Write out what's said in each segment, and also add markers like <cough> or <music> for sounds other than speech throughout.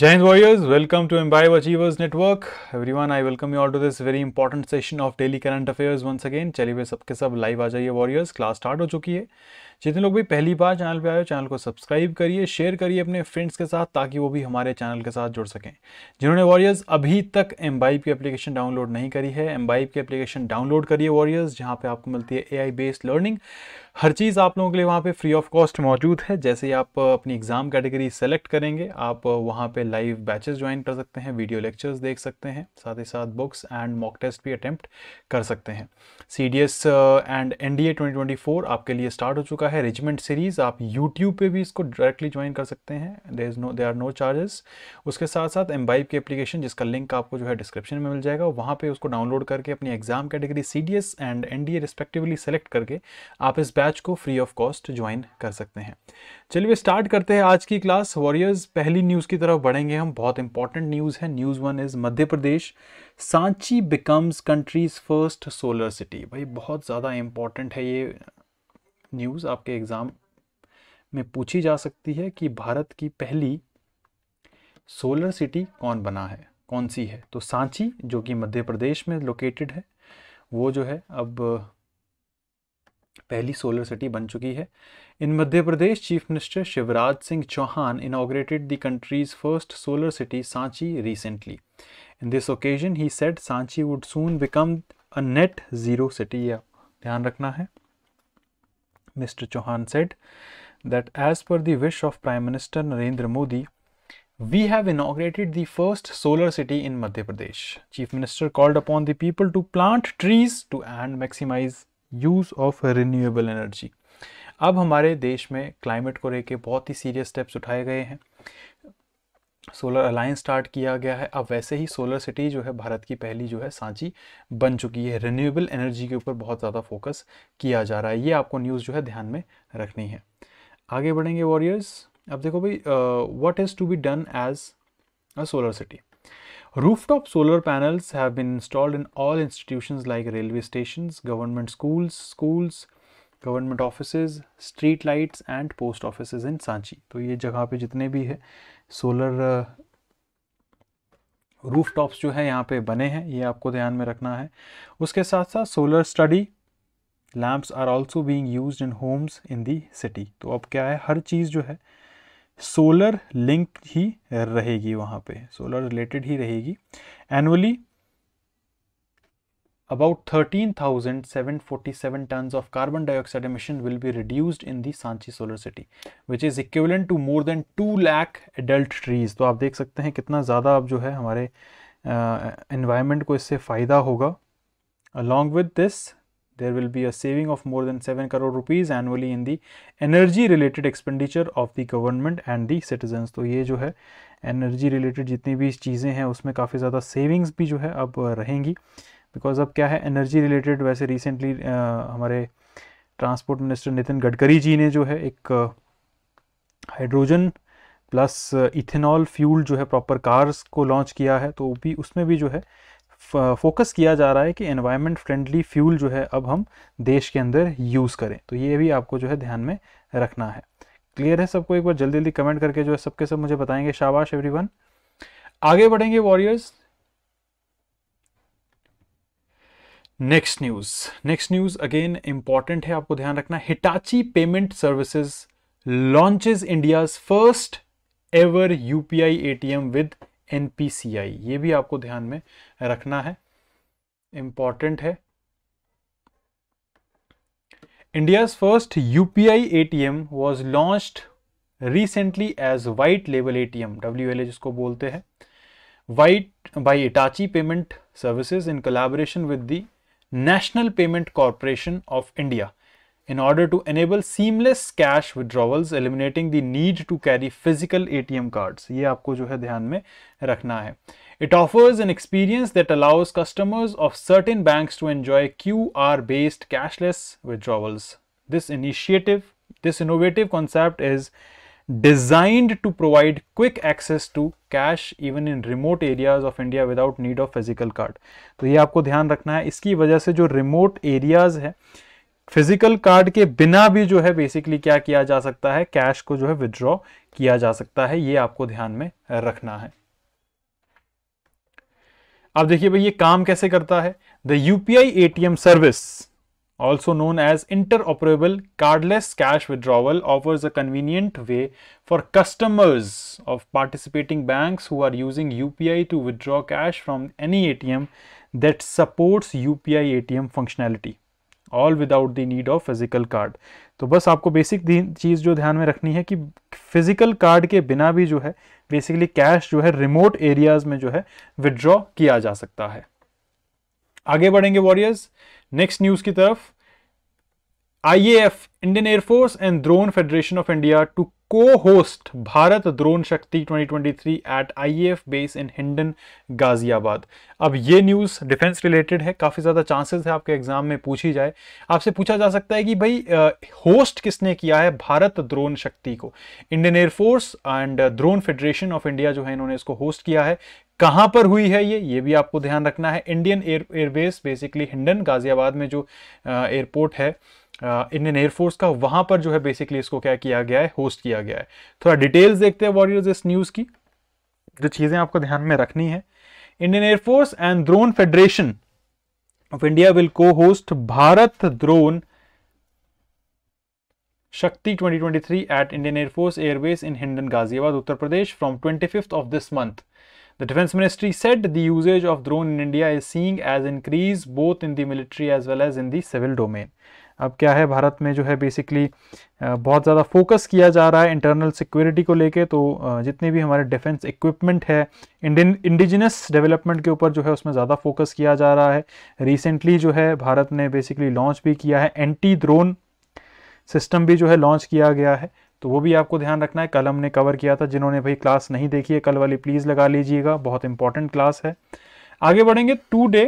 Jai Hind warriors, welcome to Imbibe Achievers Network. Everyone, I welcome you all to this very important session of daily current affairs once again. चलिए वे सबके सब live आ जाइए warriors, class start हो चुकी है जितने लोग भी पहली बार चैनल पर आए हो चैनल को सब्सक्राइब करिए शेयर करिए अपने फ्रेंड्स के साथ ताकि वो भी हमारे चैनल के साथ जुड़ सकें जिन्होंने वॉरियर्स अभी तक एम्बाइब की एप्लीकेशन डाउनलोड नहीं करी है एम की एप्लीकेशन डाउनलोड करिए वॉरियर्स जहाँ पर आपको मिलती है ए बेस्ड लर्निंग हर चीज़ आप लोगों के लिए वहाँ पे फ्री ऑफ कॉस्ट मौजूद है जैसे ही आप अपनी एग्ज़ाम कैटेगरी सेलेक्ट करेंगे आप वहाँ पे लाइव बैचेस ज्वाइन कर सकते हैं वीडियो लेक्चर्स देख सकते हैं साथ ही साथ बुक्स एंड मॉक टेस्ट भी अटैम्प्ट कर सकते हैं C D S and N D A twenty twenty four आपके लिए स्टार्ट हो चुका है चुका है रेजिमेंट सीरीज़ आप यूट्यूब पे भी इसको डायरेक्टली ज्वाइन कर सकते हैं there is no they are no charges उसके साथ साथ एम्बाइब की एप्लीकेशन जिसका लिंक आपको जो है डिस्क्रिप्शन में मिल जाएगा वहाँ पे उसको डाउनलोड करके अपनी exam category C D S and N D A respectively select करके आप इस बैच को फ्री ऑफ कॉस्ट ज्वाइन कर सकते हैं चलिए स्टार्ट करते हैं आज की क्लास वॉरियर्स पहली न्यूज़ की तरफ बढ़ेंगे हम बहुत इंपॉर्टेंट न्यूज़ है news one is Madhya Pradesh Sanchi becomes country's first solar city भाई बहुत ज़्यादा इंपॉर्टेंट है ये न्यूज़ आपके एग्ज़ाम में पूछी जा सकती है कि भारत की पहली सोलर सिटी कौन बना है कौन सी है तो सांची जो कि मध्य प्रदेश में लोकेटेड है वो जो है अब पहली सोलर सिटी बन चुकी है in Madhya Pradesh chief minister Shivraj Singh Chouhan inaugurated the country's first solar city Sanchi recently in this occasion he said Sanchi would soon become a net zero city ध्यान रखना है Mr. Chauhan said that as per the wish of Prime Minister Narendra Modi, we have inaugurated the first solar city in Madhya Pradesh. Chief Minister called upon the people to plant trees to and maximize use of renewable energy. अब हमारे देश में climate को लेके बहुत ही serious steps उठाए गए हैं सोलर अलायंस स्टार्ट किया गया है अब वैसे ही सोलर सिटी जो है भारत की पहली जो है सांची बन चुकी है रिन्यूएबल एनर्जी के ऊपर बहुत ज़्यादा फोकस किया जा रहा है ये आपको न्यूज़ जो है ध्यान में रखनी है आगे बढ़ेंगे वॉरियर्स अब देखो भाई what is to be done as a solar city roof top solar panels have been installed in all institution like railway station government schools schools government offices street lights and post offices in Sanchi तो ये जगह पे जितने भी है solar roof tops जो है यहाँ पे बने हैं ये आपको ध्यान में रखना है उसके साथ साथ solar study lamps are also being used in homes in the city तो अब क्या है हर चीज़ जो है सोलर लिंक ही रहेगी वहाँ पे सोलर रिलेटेड ही रहेगी annually about 13,747 tons of carbon dioxide emission will be reduced in the Sanchi solar city, which is equivalent to more than 2 lakh adult trees. So, you can see how much more अब जो है हमारे environment को इससे फ़ायदा होगा along with this there will be a saving of more than 7 crore rupees annually in the energy related expenditure of the government and the citizens So, this is है energy related जितनी भी चीज़ें हैं उसमें काफ़ी ज़्यादा savings भी जो है अब रहेंगी बिकॉज अब क्या है एनर्जी रिलेटेड वैसे रिसेंटली हमारे ट्रांसपोर्ट मिनिस्टर नितिन गडकरी जी ने जो है एक हाइड्रोजन प्लस इथेनॉल फ्यूल जो है प्रॉपर कार्स को लॉन्च किया है तो भी उसमें भी जो है फोकस किया जा रहा है कि एनवायरनमेंट फ्रेंडली फ्यूल जो है अब हम देश के अंदर यूज़ करें तो ये भी आपको जो है ध्यान में रखना है क्लियर है सबको एक बार जल्दी जल्दी कमेंट करके जो है सबके सब मुझे बताएंगे शाबाश एवरीवन आगे बढ़ेंगे warriors next news next news again important है आपको ध्यान रखना Hitachi payment services launches India first ever UPI M with N P C I ये भी आपको ध्यान में रखना है इंपॉर्टेंट है India first UPI A T M was launch recently as white लेवल A T M W L WLA जिसको बोलते हैं white by Hitachi payment services in collaboration with the National Payment Corporation of India in order to enable seamless cash withdrawals eliminating the need to carry physical ATM cards. ये आपको जो है ध्यान में रखना है. It offers an experience that allows customers of certain banks to enjoy QR based cashless withdrawals. This initiative, this innovative concept is designed to provide quick access to cash even in remote areas of India without need of physical card. तो ये आपको ध्यान रखना है इसकी वजह से जो remote areas है फिजिकल कार्ड के बिना भी जो है बेसिकली क्या किया जा सकता है कैश को जो है विदड्रॉ किया जा सकता है ये आपको ध्यान में रखना है अब देखिए भाई ये काम कैसे करता है the UPI ATM service also known as interoperable cardless cash withdrawal offers a convenient way for customers of participating banks who are using UPI to withdraw cash from any ATM that supports UPI ATM functionality all without the need of physical card तो बस आपको basic चीज़ जो ध्यान में रखनी है कि physical card के बिना भी जो है बेसिकली कैश जो है रिमोट एरियाज़ में जो है विड्रॉ किया जा सकता है आगे बढ़ेंगे वॉरियर्स नेक्स्ट न्यूज की तरफ IAF, Indian Air Force and Drone Federation of India to co-host Bharat Drone Shakti 2023 at IAF base in Hindon, Ghaziabad अब ये न्यूज़ डिफेंस रिलेटेड है काफ़ी ज़्यादा चांसेस है आपके एग्ज़ाम में पूछी जाए आपसे पूछा जा सकता है कि भाई होस्ट किसने किया है भारत द्रोन शक्ति को Indian air force and drone federation of India जो है इन्होंने इसको होस्ट किया है कहाँ पर हुई है ये ये भी आपको ध्यान रखना है Indian air airbase basically Hindon Ghaziabad में जो एयरपोर्ट है इंडियन एयरफोर्स का वहां पर जो है बेसिकली इसको क्या किया गया है होस्ट किया गया है थोड़ा डिटेल्स देखते हैं वॉरियर्स इस न्यूज़ की जो चीज़ें आपको ध्यान में रखनी है Indian air force and drone federation of India will co host Bharat drone Shakti 2023 at Indian air force Force in Hindon Ghaziabad Uttar Pradesh from Pradesh from 25th of this month The Defense Ministry said the usage of drone in India is seeing as increase both in the military as well as in the civil domain. अब क्या है भारत में जो है basically बहुत ज़्यादा focus किया जा रहा है इंटरनल सिक्योरिटी को लेके तो जितने भी हमारे डिफेंस इक्विपमेंट है इंडियन इंडिजिनस डेवलपमेंट के ऊपर जो है उसमें ज़्यादा फोकस किया जा रहा है रिसेंटली जो है भारत ने बेसिकली लॉन्च भी किया है एंटी ड्रोन सिस्टम भी जो है लॉन्च किया गया है तो वो भी आपको ध्यान रखना है कल हमने कवर किया था जिन्होंने भाई क्लास नहीं देखी है कल वाली प्लीज़ लगा लीजिएगा बहुत इंपॉर्टेंट क्लास है आगे बढ़ेंगे today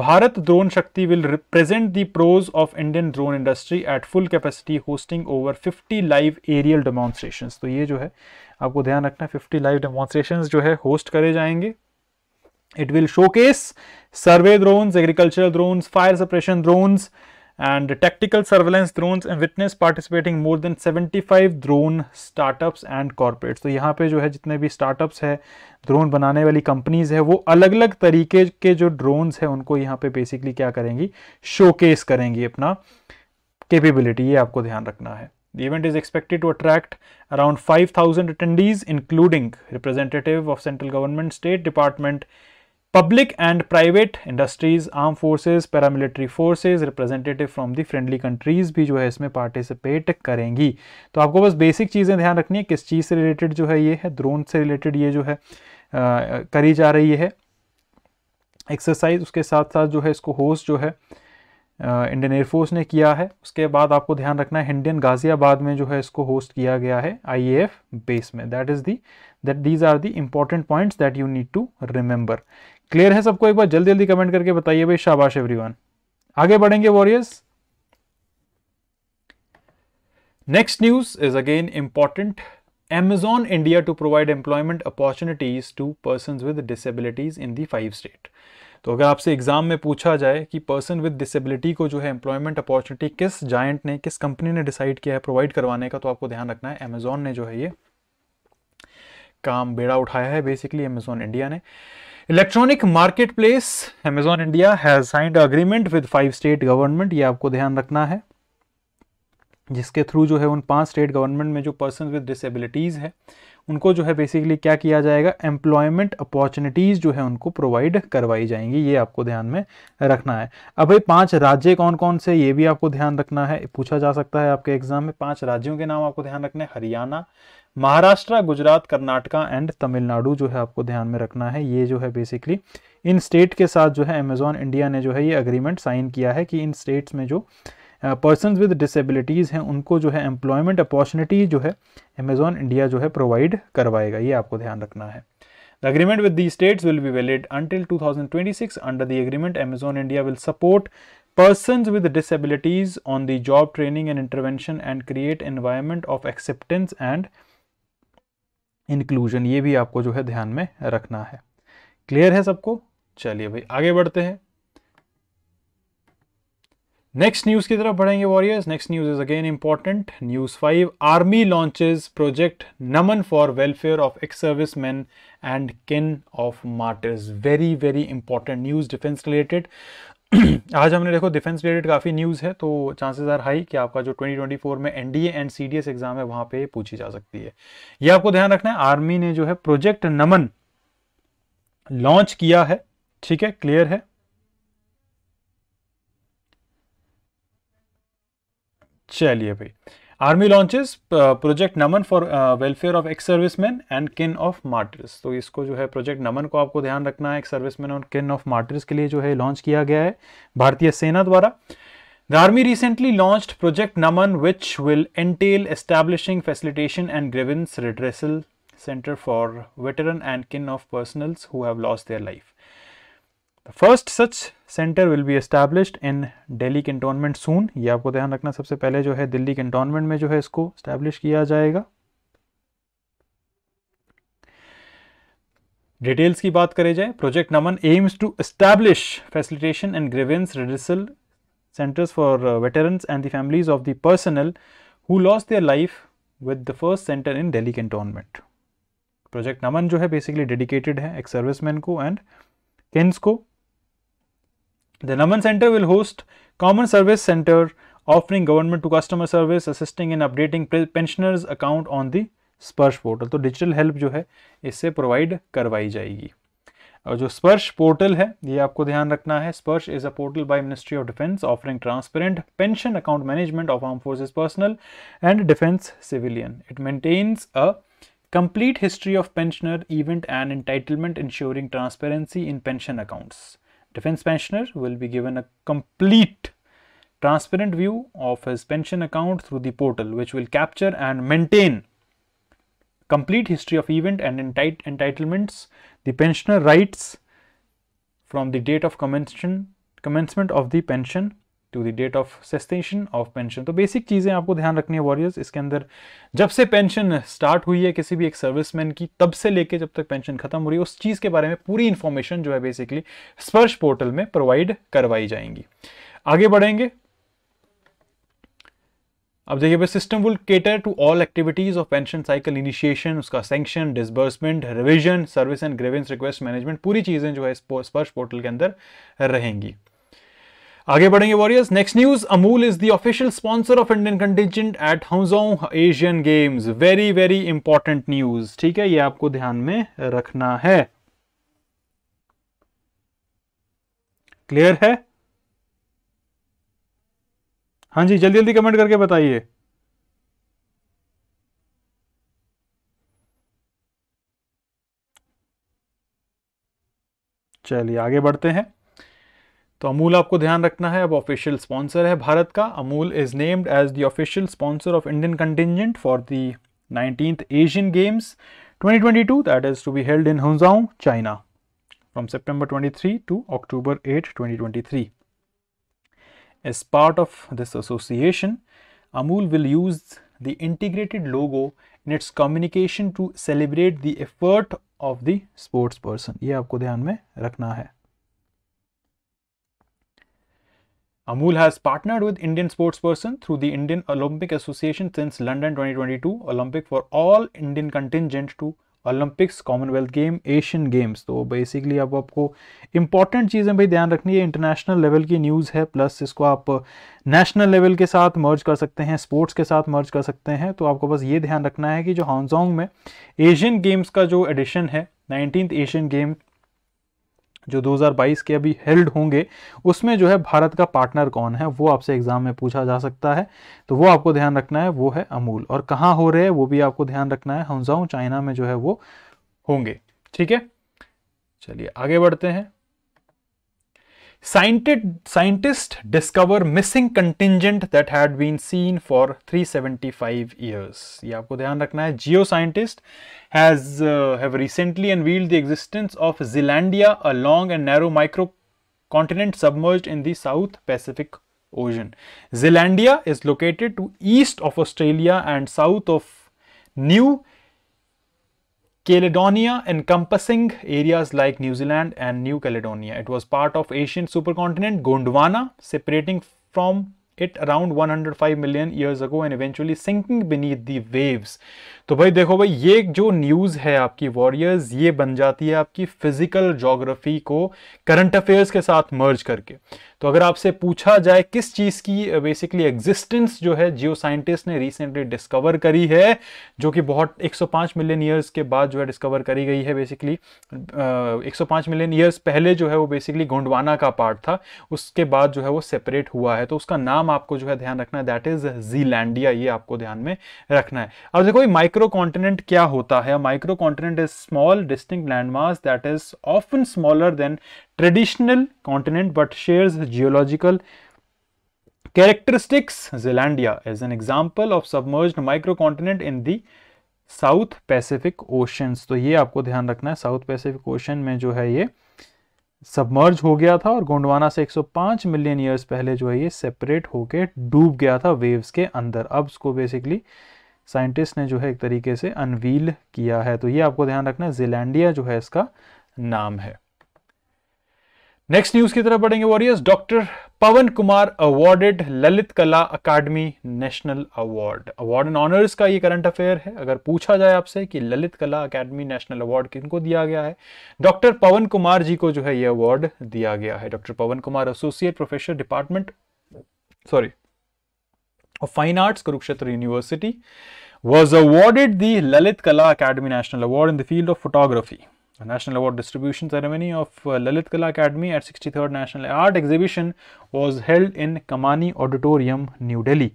Bharat drone Shakti will represent the prowess of Indian drone industry at full capacity hosting over 50 live aerial demonstrations तो ये जो है आपको ध्यान रखना है 50 लाइव डेमॉन्स्ट्रेशंस जो है होस्ट करे जाएंगे it will showcase survey drones agricultural drones fire suppression drones and tactical surveillance drones and witness participating more than 75 drone startups and corporates तो so, यहाँ पे जो है जितने भी startups है ड्रोन बनाने वाली कंपनीज है वो अलग अलग तरीके के जो ड्रोन्स हैं उनको यहाँ पे बेसिकली क्या करेंगी शोकेस करेंगी अपना capability ये आपको ध्यान रखना है The event is expected to attract around 5,000 attendees, including representative of central government, state department, public and private industries arm forces paramilitary forces representative from the friendly countries भी जो है इसमें पार्टिसिपेट करेंगी तो आपको बस बेसिक चीज़ें ध्यान रखनी है किस चीज़ से रिलेटेड जो है ये है ड्रोन से रिलेटेड ये जो है आ, करी जा रही है एक्सरसाइज उसके साथ साथ जो है इसको होस्ट जो है इंडियन एयरफोर्स ने किया है उसके बाद आपको ध्यान रखना है इंडियन गाज़ियाबाद में जो है इसको होस्ट किया गया है आईएएफ बेस में that is the that these are the important points that you need to remember clear है सबको एक बार जल्दी जल्दी कमेंट करके बताइए भाई शाबाश एवरीवन आगे बढ़ेंगे warriors next news is again important Amazon India to provide employment opportunities to persons with disabilities in the five state. तो अगर आपसे एग्जाम में पूछा जाए कि पर्सन विद डिसेबिलिटी को जो है एम्प्लॉयमेंट अपॉर्चुनिटी किस जायंट ने किस कंपनी ने डिसाइड किया है प्रोवाइड करवाने का तो आपको ध्यान रखना है अमेजोन ने जो है ये काम बेड़ा उठाया है बेसिकली अमेजोन इंडिया ने electronic market place Amazon India has signed agreement with five state government ये आपको ध्यान रखना है जिसके थ्रू जो है उन पांच स्टेट गवर्नमेंट में जो पर्सन विद डिसेबिलिटीज़ है उनको जो है बेसिकली क्या किया जाएगा एम्प्लॉयमेंट अपॉर्चुनिटीज़ जो है उनको प्रोवाइड करवाई जाएंगी ये आपको ध्यान में रखना है अब ये पांच राज्य कौन कौन से ये भी आपको ध्यान रखना है पूछा जा सकता है आपके एग्जाम में पांच राज्यों के नाम आपको ध्यान रखना है हरियाणा महाराष्ट्र गुजरात कर्नाटका एंड तमिलनाडु जो है आपको ध्यान में रखना है ये जो है बेसिकली इन स्टेट के साथ जो है अमेजोन इंडिया ने जो है ये अग्रीमेंट साइन किया है कि इन स्टेट्स में जो पर्सन विद डिसबिलिटीज हैं उनको जो है एम्प्लॉयमेंट अपॉर्चुनिटी जो है अमेजोन इंडिया जो है प्रोवाइड करवाएगा ये आपको ध्यान रखना है the agreement with the states will be valid until 2026 thousand twenty six under the agreement Amazon India will support person with disabilities on the job training and intervention and create environment of acceptance and inclusion ये भी आपको जो है ध्यान में रखना है clear है सबको चलिए भाई आगे बढ़ते हैं नेक्स्ट न्यूज की तरफ बढ़ेंगे warriors next news is again important news five army launches project Naman for welfare of ex serviceman and kin of martyrs very very important news defence related <clears throat> आज हमने देखो डिफेंस रिलेटेड काफ़ी news है तो chances are high कि आपका जो 2024 में एनडीए एंड सीडीएस एग्जाम है वहाँ पे पूछी जा सकती है ये आपको ध्यान रखना है आर्मी ने जो है प्रोजेक्ट नमन लॉन्च किया है ठीक है क्लियर है चलिए भाई army launches project Naman for welfare of ex serviceman and kin of martyrs तो इसको जो है प्रोजेक्ट नमन को आपको ध्यान रखना है एक्स सर्विसमैन और किन ऑफ मार्टर्स के लिए जो है लॉन्च किया गया है भारतीय सेना द्वारा The Army recently launched Project Naman, which will entail establishing facilitation and grievance redressal center for veteran and kin of personnel who have lost their life. The first such center will be established in Delhi cantonment soon. ये आपको ध्यान रखना सबसे पहले जो है Delhi cantonment में जो है इसको establish किया जाएगा डिटेल्स की बात करें जाए project Naman aims to establish facilitation and grievance redressal centres for veterans and the families of the personnel who lost their life with the first centre in Delhi cantonment project Naman जो है बेसिकली डेडिकेटेड है एक serviceman को and kins को The Naman Center will host Common Service Center offering government to customer service, assisting in updating pensioners account on the SPURS portal. So digital help, जो है इससे provide करवाई जाएगी और जो स्पर्श पोर्टल है ये आपको ध्यान रखना है Sparsh is a portal by ministry of defence offering transparent pension account management of arm forces personnel and defence civilian it maintains a complete history of pensioner event and entitlement ensuring transparency in pension accounts defense pensioner will be given a complete transparent view of his pension account through the portal which will capture and maintain complete history of event and entit entitlements the pensioner rights from the date of commencement commencement of the pension to the date of सस्टेंशन of pension तो basic चीज़ें आपको ध्यान रखनी है warriors इसके अंदर जब से पेंशन स्टार्ट हुई है किसी भी एक सर्विसमैन की तब से लेके जब तक पेंशन खत्म हो रही है उस चीज़ के बारे में पूरी इन्फॉर्मेशन जो है बेसिकली स्पर्श पोर्टल में प्रोवाइड करवाई जाएंगी आगे बढ़ेंगे अब देखिए system will cater to all activities of pension cycle initiation उसका sanction disbursement revision service and grievance request management पूरी चीज़ें जो है स्पर्श पोर्टल के अंदर रहेंगी आगे बढ़ेंगे warriors next news Amul is the official sponsor of Indian contingent at हाउसोंग Asian games very very important news ठीक है ये आपको ध्यान में रखना है क्लियर है हाँ जी जल्दी जल्दी कमेंट करके बताइए चलिए आगे बढ़ते हैं तो अमूल आपको ध्यान रखना है अब ऑफिशियल स्पॉन्सर है भारत का Amul is named as the official sponsor of Indian contingent for the nineteenth Asian games 2022 that is to be held in Hangzhou China from September 23 to October 8 2023 as part of this association Amul will use the integrated logo in its communication to celebrate the effort of the sports person ये आपको ध्यान में रखना है Amul has partnered with Indian sportsperson through the Indian Olympic Association since London 2022 Olympic for all Indian contingent to Olympics Commonwealth Game Asian Games तो basically अब आपको important चीज़ें भाई ध्यान रखनी है इंटरनेशनल लेवल की न्यूज़ है प्लस इसको आप नेशनल लेवल के साथ मर्ज कर सकते हैं स्पोर्ट्स के साथ मर्ज कर सकते हैं तो आपको बस ये ध्यान रखना है कि जो हॉन्जोंग में एशियन गेम्स का जो एडिशन है नाइनटीन एशियन गेम जो 2022 के अभी हेल्ड होंगे उसमें जो है भारत का पार्टनर कौन है वो आपसे एग्जाम में पूछा जा सकता है तो वो आपको ध्यान रखना है वो है अमूल और कहाँ हो रहे हैं वो भी आपको ध्यान रखना है हंजाऊ चाइना में जो है वो होंगे ठीक है चलिए आगे बढ़ते हैं Scientists discover missing contingent that had been seen for 375 years. ये आपको ध्यान रखना है. Geoscientists has uh, have recently unveiled the existence of Zealandia, a long and narrow microcontinent submerged in the South Pacific Ocean. Zealandia is located to east of Australia and south of New Caledonia encompassing areas like New Zealand and New Caledonia. It was part of Asian supercontinent Gondwana separating from it around 105 million years ago and eventually sinking beneath the waves. तो भाई देखो भाई ये जो news है आपकी warriors ये बन जाती है आपकी फिजिकल जोग्राफी को करंट अफेयर्स के साथ मर्ज करके तो अगर आपसे पूछा जाए किस चीज़ की बेसिकली uh, एग्जिस्टेंस जो है जियो साइंटिस्ट ने रिसेंटली डिस्कवर करी है जो कि बहुत 105 मिलियन ईयर्स के बाद जो है डिस्कवर करी गई है बेसिकली uh, एक 105 मिलियन ईयर्स पहले जो है वो बेसिकली गोंडवाना का पार्ट था उसके बाद जो है वो सेपरेट हुआ है तो उसका नाम आपको जो है ध्यान रखना है दैट इज जीलैंडिया ये आपको ध्यान में रखना है अब देखो माइक्रो कॉन्टिनेंट क्या होता है microcontinent is small distinct landmass that is often smaller than traditional continent but share geological characteristics Zealandia zealandia an example of submerge microcontinent in the south pacific oceans तो ये आपको ध्यान रखना है south pacific ocean में जो है ये सबमर्ज हो गया था और गोंडवाना से 105 मिलियन ईयर्स पहले जो है ये सेपरेट होके डूब गया था वेव्स के अंदर अब उसको बेसिकली साइंटिस्ट ने जो है एक तरीके से अनवील किया है तो ये आपको ध्यान रखना है जिलैंडिया जो है इसका नाम है नेक्स्ट न्यूज की तरफ बढ़ेंगे warriors doctor Pawan Kumar awarded Lalit Kala Akademi national award award and honours का ये करंट अफेयर है अगर पूछा जाए आपसे कि ललित कला अकादमी नेशनल अवार्ड किनको दिया गया है डॉक्टर पवन कुमार जी को जो है ये अवार्ड दिया गया है doctor Pawan Kumar associate professor department sorry of fine arts Kurukshetra university was awarded the Lalit Kala Akademi national award in the field of photography National Award Distribution Ceremony of uh, Lalit Kala Academy at 63rd National Art Exhibition was held in Kamani Auditorium, New Delhi.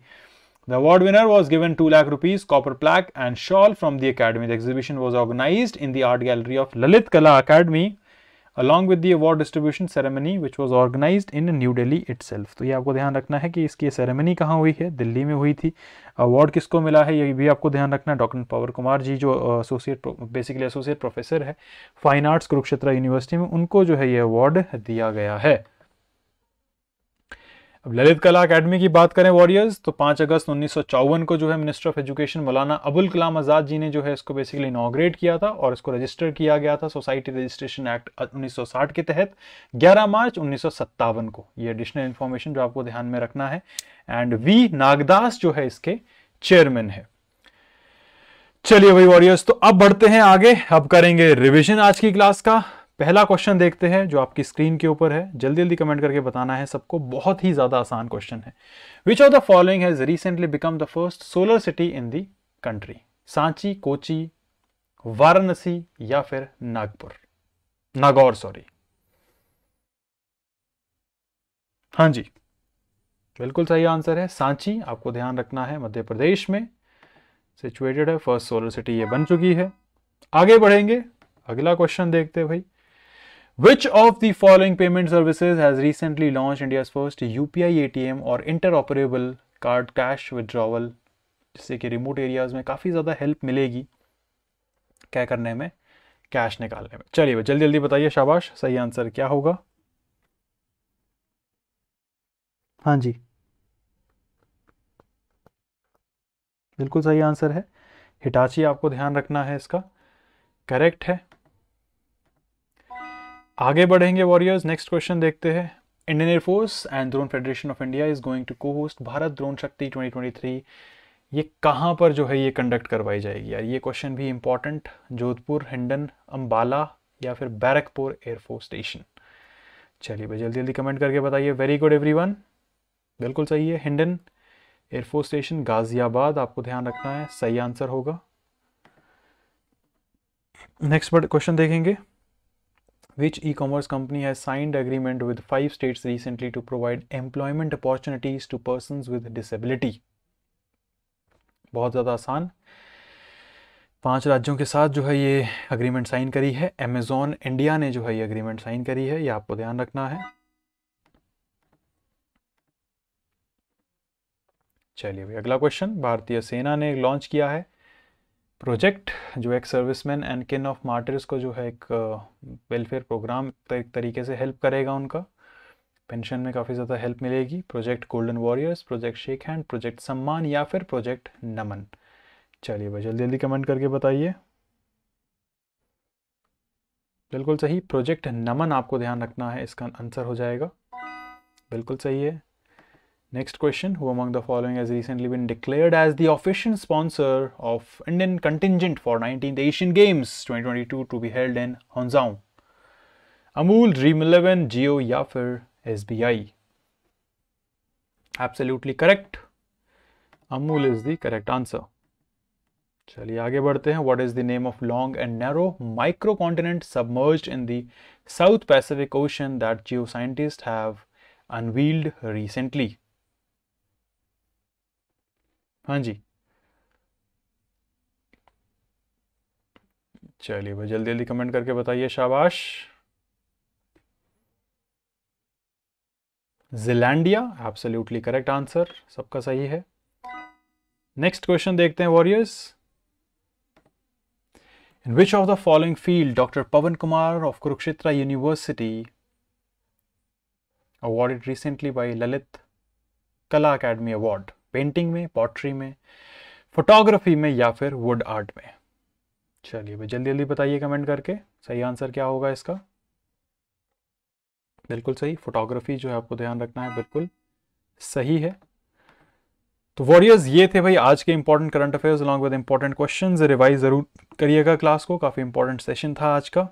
The award winner was given 2 lakh rupees copper plaque and shawl from the academy. The exhibition was organized in the art gallery of Lalit Kala Academy along with the award distribution ceremony which was organise in New Delhi itself तो ये आपको ध्यान रखना है कि इसकी ceremony कहाँ हुई है दिल्ली में हुई थी अवार्ड किसको मिला है ये भी आपको ध्यान रखना है डॉक्टर पवर कुमार जी जो एसोसिएट बेसिकली एसोसिएट प्रोफेसर है फाइन आर्ट्स कुरुक्षेत्र यूनिवर्सिटी में उनको जो है ये अवार्ड दिया गया है अब ललित कला अकेडमी की बात करें वॉरियर्स तो 5 अगस्त उन्नीस को जो है मिनिस्टर ऑफ एजुकेशन मौलाना अबुल कलाम आज़ाद जी ने जो है इसको बेसिकली इनाग्रेट किया था और इसको रजिस्टर किया गया था सोसाइटी रजिस्ट्रेशन एक्ट 1960 के तहत 11 मार्च उन्नीस को ये एडिशनल इन्फॉर्मेशन जो आपको ध्यान में रखना है एंड वी नागदास जो है इसके चेयरमैन है चलिए वही वॉरियर्स तो अब बढ़ते हैं आगे अब करेंगे रिविजन आज की क्लास का पहला क्वेश्चन देखते हैं जो आपकी स्क्रीन के ऊपर है जल्दी जल्दी कमेंट करके बताना है सबको बहुत ही ज़्यादा आसान क्वेश्चन है which of the following has recently become the first solar city in the country Sanchi Kochi Varanasi या फिर नागपुर नागौर सॉरी हाँ जी बिल्कुल सही आंसर है सांची आपको ध्यान रखना है मध्य प्रदेश में सिचुएटेड है फर्स्ट सोलर सिटी ये बन चुकी है आगे बढ़ेंगे अगला क्वेश्चन देखते हैं भाई Which of the following payment services has recently launched India's first UPI ATM or interoperable card cash withdrawal जिससे कि रिमोट एरियाज में काफ़ी ज़्यादा हेल्प मिलेगी क्या करने में कैश निकालने में चलिए जल्दी जल्दी बताइए शाबाश सही आंसर क्या होगा हाँ जी बिल्कुल सही आंसर है हिटाची आपको ध्यान रखना है इसका करेक्ट है आगे बढ़ेंगे वॉरियर्स नेक्स्ट क्वेश्चन देखते हैं Indian air force and drone federation of India is going to co host Bharat drone Shakti 2023 ये कहाँ पर जो है ये कंडक्ट करवाई जाएगी यार ये क्वेश्चन भी इंपॉर्टेंट जोधपुर हिंडन अम्बाला या फिर बैरकपुर एयरफोर्स स्टेशन चलिए भाई जल्दी जल्दी कमेंट करके बताइए वेरी गुड एवरी बिल्कुल सही है हिंडन एयरफोर्स स्टेशन गाजियाबाद आपको ध्यान रखना है सही आंसर होगा नेक्स्ट क्वेश्चन देखेंगे which e-commerce company has signed agreement with five states recently to provide employment opportunities to persons with disability बहुत ज़्यादा आसान पांच राज्यों के साथ जो है ये अग्रीमेंट साइन करी है अमेजोन इंडिया ने जो है ये अग्रीमेंट साइन करी है ये आपको ध्यान रखना है चलिए भाई अगला क्वेश्चन भारतीय सेना ने लॉन्च किया है प्रोजेक्ट जो एक serviceman and kin of martyrs को जो है एक वेलफेयर प्रोग्राम एक तरीके से हेल्प करेगा उनका पेंशन में काफ़ी ज़्यादा हेल्प मिलेगी project golden warriors project shake hand project Samman या फिर प्रोजेक्ट नमन चलिए भाई जल्दी जल्दी कमेंट करके बताइए बिल्कुल सही प्रोजेक्ट नमन आपको ध्यान रखना है इसका आंसर हो जाएगा बिल्कुल सही है Next question, who among the following has recently been declared as the official sponsor of Indian contingent for 19th Asian Games 2022 to be held in Hongzhou? Amul, Dream 11, Geo, Yafir, SBI. Absolutely correct. Amul is the correct answer. चलिए आगे बढ़ते हैं what is the name of long and narrow microcontinent submerged in the south pacific ocean that geoscientist have unveiled recently हाँ जी चलिए भाई जल्दी जल्दी कमेंट करके बताइए शाबाश जिलैंडिया सल्यूटली करेक्ट आंसर सबका सही है नेक्स्ट क्वेश्चन देखते हैं warriors in which of the following field doctor Pawan Kumar of Kurukshetra university awarded recently by Lalit Kala Akademi award painting में पॉटरी में फोटोग्राफी में या फिर वुड आर्ट में चलिए भाई जल्दी जल्दी बताइए कमेंट करके सही आंसर क्या होगा इसका बिल्कुल सही फोटोग्राफी जो है आपको ध्यान रखना है बिल्कुल सही है तो वॉरियर्स ये थे भाई आज के important current affairs along with important question revise जरूर करिएगा क्लास को काफ़ी इंपॉर्टेंट सेशन था आज का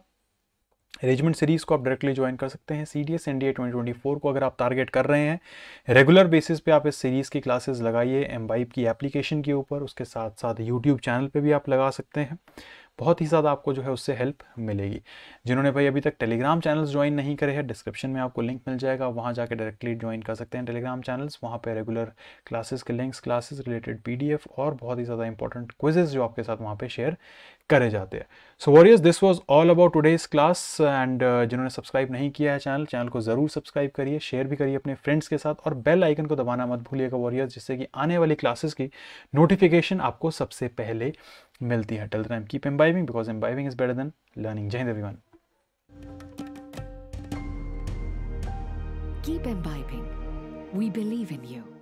अरेंजमेंट सीरीज़ को आप डायरेक्टली ज्वाइन कर सकते हैं C D S N D A twenty twenty four को अगर आप टारगेट कर रहे हैं रेगुलर बेसिस पे आप इस सीरीज़ की क्लासेस लगाइए एम बाइप की एप्लीकेशन के ऊपर उसके साथ साथ यूट्यूब चैनल पे भी आप लगा सकते हैं बहुत ही ज़्यादा आपको जो है उससे हेल्प मिलेगी जिन्होंने भाई अभी तक टेलीग्राम चैनल्स ज्वाइन नहीं करे हैं डिस्क्रिप्शन में आपको लिंक मिल जाएगा वहाँ जाकर डायरेक्टली ज्वाइन कर सकते हैं टेलीग्राम चैनल्स वहाँ पे रेगुलर क्लासेस के लिंक्स क्लासेस रिलेटेड पीडीएफ और बहुत ही ज़्यादा इंपॉर्टेंट क्विजेज जो आपके साथ वहाँ पर शेयर करे जाते हैं so warriors this was all about today's class and जिन्होंने सब्सक्राइब नहीं किया है चैनल चैनल को ज़रूर सब्सक्राइब करिए शेयर भी करिए अपने फ्रेंड्स के साथ और बेल आइकन को दबाना मत भूलिएगा वॉरियर्स जिससे कि आने वाली क्लासेस की नोटिफिकेशन आपको सबसे पहले मिलती है till time keep imbibing because imbibing is better than learning जय हिंद everyone Keep imbibing. We believe in you.